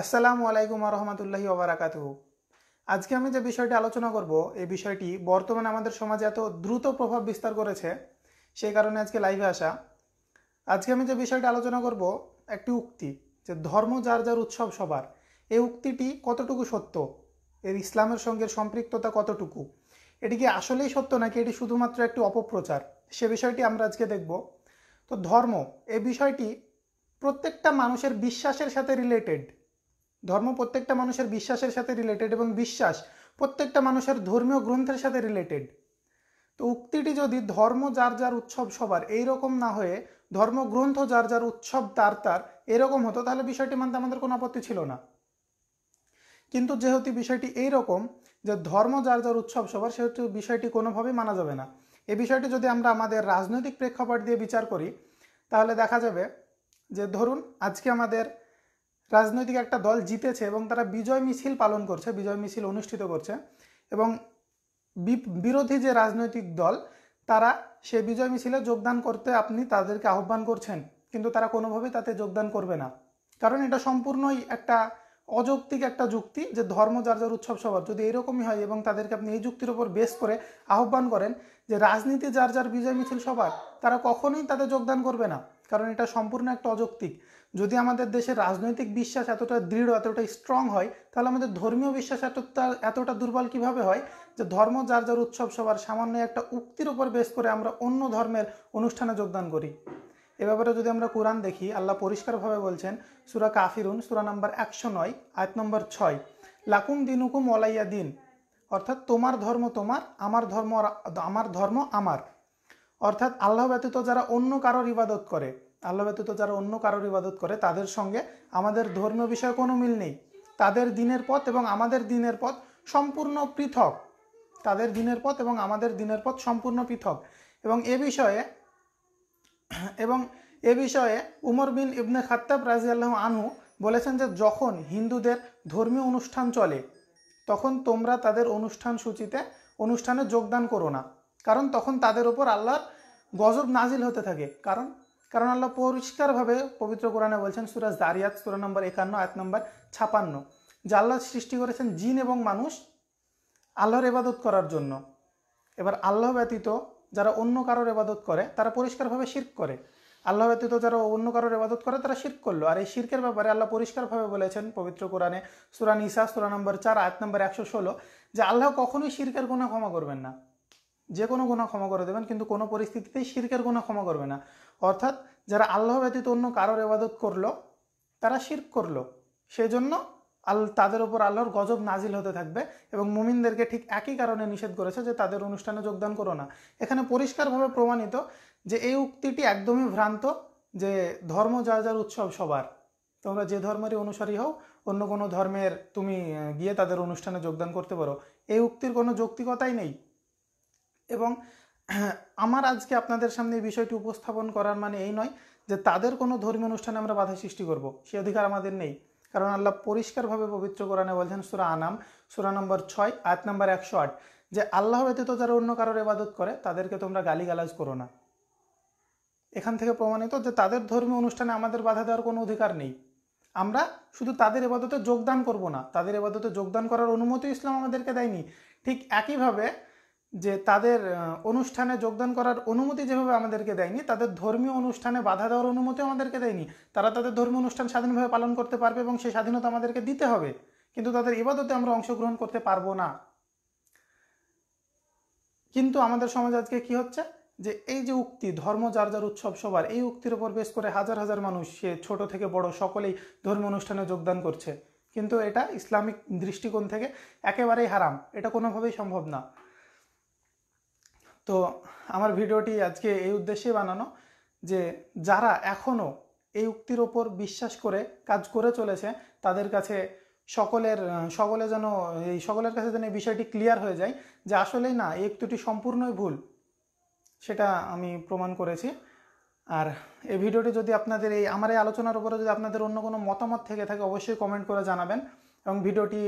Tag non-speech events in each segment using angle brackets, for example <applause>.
আসসালামু আলাইকুম রহমতুল্লাহি ওবরাকাত আজকে আমি যে বিষয়টি আলোচনা করব এই বিষয়টি বর্তমানে আমাদের সমাজে এত দ্রুত প্রভাব বিস্তার করেছে সেই কারণে আজকে লাইভে আসা আজকে আমি যে বিষয়টি আলোচনা করব একটি উক্তি যে ধর্ম যার যার উৎসব সবার এই উক্তিটি কতটুকু সত্য এর ইসলামের সঙ্গে সম্পৃক্ততা কতটুকু এটি কি আসলেই সত্য নাকি এটি শুধুমাত্র একটি অপপ্রচার সে বিষয়টি আমরা আজকে দেখব তো ধর্ম এই বিষয়টি প্রত্যেকটা মানুষের বিশ্বাসের সাথে রিলেটেড ধর্ম প্রত্যেকটা মানুষের বিশ্বাসের সাথে রিলেটেড এবং বিশ্বাস প্রত্যেকটা মানুষের ধর্মীয় গ্রন্থের সাথে রিলেটেড তো উক্তিটি যদি ধর্ম যার যার উৎসব সবার এই রকম না হয়ে ধর্মগ্রন্থ যার যার উৎসব তার তার এরকম হতো তাহলে বিষয়টি মানতে আমাদের কোনো আপত্তি ছিল না কিন্তু যেহেতু বিষয়টি এই রকম যে ধর্ম যার যার উৎসব সবার সেহেতু বিষয়টি কোনোভাবেই মানা যাবে না এই বিষয়টি যদি আমরা আমাদের রাজনৈতিক প্রেক্ষাপট দিয়ে বিচার করি তাহলে দেখা যাবে যে ধরুন আজকে আমাদের রাজনৈতিক একটা দল জিতেছে এবং তারা বিজয় মিছিল পালন করছে বিজয় মিছিল অনুষ্ঠিত করছে এবং বিরোধী যে রাজনৈতিক দল তারা সে বিজয় মিছিলে যোগদান করতে আপনি তাদেরকে আহ্বান করছেন কিন্তু তারা কোনোভাবেই তাতে যোগদান করবে না কারণ এটা সম্পূর্ণই একটা অযৌক্তিক একটা যুক্তি যে ধর্ম যার যার উৎসব সবার যদি এরকমই হয় এবং তাদেরকে আপনি এই যুক্তির ওপর বেস করে আহ্বান করেন যে রাজনীতি যার যার বিজয় মিছিল সবার তারা কখনোই তাতে যোগদান করবে না কারণ এটা সম্পূর্ণ একটা অযৌক্তিক যদি আমাদের দেশের রাজনৈতিক বিশ্বাস এতটা দৃঢ় এতটা স্ট্রং হয় তাহলে আমাদের ধর্মীয় বিশ্বাস এতটা এতটা দুর্বল কিভাবে হয় যে ধর্ম যার যার উৎসব সবার সামান্য একটা উক্তির উপর বেস করে আমরা অন্য ধর্মের অনুষ্ঠানে যোগদান করি এ ব্যাপারে যদি আমরা কোরআন দেখি আল্লাহ পরিষ্কারভাবে বলছেন সুরা কাফিরুন সুরা নাম্বার একশো নয় আয়ত নম্বর ছয় লাকুম দিনুকুম ওলাইয়া দিন অর্থাৎ তোমার ধর্ম তোমার আমার ধর্ম আমার ধর্ম আমার অর্থাৎ আল্লাহ ব্যতীত যারা অন্য কারোর ইবাদত করে আল্লাহ ব্যতীত যারা অন্য কারোর ইবাদত করে তাদের সঙ্গে আমাদের ধর্মীয় বিষয়ে কোনো মিল নেই তাদের দিনের পথ এবং আমাদের দিনের পথ সম্পূর্ণ পৃথক তাদের দিনের পথ এবং আমাদের দিনের পথ সম্পূর্ণ পৃথক এবং এ বিষয়ে এবং এ বিষয়ে উমর বিন ইবনে খাত্তাব রাজি আল্লাহ আনু বলেছেন যে যখন হিন্দুদের ধর্মীয় অনুষ্ঠান চলে তখন তোমরা তাদের অনুষ্ঠান সূচিতে অনুষ্ঠানে যোগদান করো না কারণ তখন তাদের উপর আল্লাহর গজব নাজিল হতে থাকে কারণ কারণ আল্লাহ পরিষ্কারভাবে পবিত্র কোরআনে বলছেন সুরাজ দারিয়াত সুরা নম্বর একান্ন আয়াত নম্বর ছাপান্ন যে আল্লাহ সৃষ্টি করেছেন জিন এবং মানুষ আল্লাহর এবাদত করার জন্য এবার আল্লাহ ব্যতীত যারা অন্য কারোর এবাদত করে তারা পরিষ্কারভাবে শির্ক করে আল্লাহ ব্যতীত যারা অন্য কারোর এবাদত করে তারা শির্ক করলো আর এই শির্কের ব্যাপারে আল্লাহ পরিষ্কারভাবে বলেছেন পবিত্র কোরআনে সুরা নিসা সুরা নম্বর চার আয়াত নম্বর একশো ষোলো যে আল্লাহ কখনোই শির্কের কোনো ক্ষমা করবেন না যে কোনো গুণা ক্ষমা করে দেবেন কিন্তু কোনো পরিস্থিতিতেই শির্কের গুণা ক্ষমা করবে না অর্থাৎ যারা আল্লাহ ব্যতীত অন্য কারোর এবাদত করলো তারা শির্ক করলো সেজন্য আল তাদের ওপর আল্লাহর গজব নাজিল হতে থাকবে এবং মুমিনদেরকে ঠিক একই কারণে নিষেধ করেছে যে তাদের অনুষ্ঠানে যোগদান করো না এখানে পরিষ্কারভাবে প্রমাণিত যে এই উক্তিটি একদমই ভ্রান্ত যে ধর্ম যার যার উৎসব সবার তোমরা যে ধর্মেরই অনুসারী হও অন্য কোনো ধর্মের তুমি গিয়ে তাদের অনুষ্ঠানে যোগদান করতে পারো এই উক্তির কোনো যৌক্তিকতাই নেই এবং <clears throat> আমার আজকে আপনাদের সামনে এই বিষয়টি উপস্থাপন করার মানে এই নয় যে তাদের কোনো ধর্মীয় অনুষ্ঠানে আমরা বাধা সৃষ্টি করব সে অধিকার আমাদের নেই কারণ আল্লাহ পরিষ্কারভাবে পবিত্র কোরআনে বলছেন সুরা আনাম সুরা নম্বর ছয় আয়াত নম্বর একশো আট যে আল্লাহ ব্যতীত যারা অন্য কারোর এবাদত করে তাদেরকে তোমরা গালিগালাজ করো না এখান থেকে প্রমাণিত যে তাদের ধর্মীয় অনুষ্ঠানে আমাদের বাধা দেওয়ার কোনো অধিকার নেই আমরা শুধু তাদের এবাদতে যোগদান করব না তাদের এবাদতে যোগদান করার অনুমতি ইসলাম আমাদেরকে দেয়নি ঠিক একইভাবে যে তাদের অনুষ্ঠানে যোগদান করার অনুমতি যেভাবে আমাদেরকে দেয়নি তাদের ধর্মীয় অনুষ্ঠানে বাধা দেওয়ার অনুমতি আমাদেরকে দেয়নি তারা তাদের ধর্মীয় অনুষ্ঠান স্বাধীনভাবে পালন করতে পারবে এবং সেই স্বাধীনতা আমাদেরকে দিতে হবে কিন্তু তাদের ইবাদতে আমরা অংশগ্রহণ করতে পারবো না কিন্তু আমাদের সমাজ আজকে কি হচ্ছে যে এই যে উক্তি ধর্ম যার যার উৎসব সবার এই উক্তির উপর বেশ করে হাজার হাজার মানুষ সে ছোট থেকে বড় সকলেই ধর্ম অনুষ্ঠানে যোগদান করছে কিন্তু এটা ইসলামিক দৃষ্টিকোণ থেকে একেবারেই হারাম এটা কোনোভাবেই সম্ভব না তো আমার ভিডিওটি আজকে এই উদ্দেশ্যে বানানো যে যারা এখনও এই উক্তির ওপর বিশ্বাস করে কাজ করে চলেছে তাদের কাছে সকলের সকলে যেন এই সকলের কাছে যেন এই বিষয়টি ক্লিয়ার হয়ে যায় যে আসলে না এই উক্তিটি সম্পূর্ণই ভুল সেটা আমি প্রমাণ করেছি আর এই ভিডিওটি যদি আপনাদের এই আমার এই আলোচনার উপরে যদি আপনাদের অন্য কোনো মতামত থেকে থাকে অবশ্যই কমেন্ট করে জানাবেন এবং ভিডিওটি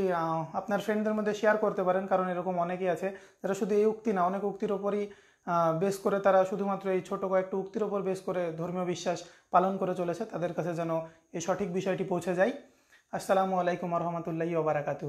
আপনার ফ্রেন্ডদের মধ্যে শেয়ার করতে পারেন কারণ এরকম অনেকেই আছে যারা শুধু এই উক্তি না অনেক উক্তির ওপরই বেশ করে তারা শুধুমাত্র এই ছোটো কয়েকটি উক্তির ওপর বেস করে ধর্মীয় বিশ্বাস পালন করে চলেছে তাদের কাছে যেন এই সঠিক বিষয়টি পৌঁছে যায় আসসালামু আলাইকুম রহমতুল্লাহ ওবরাকাতু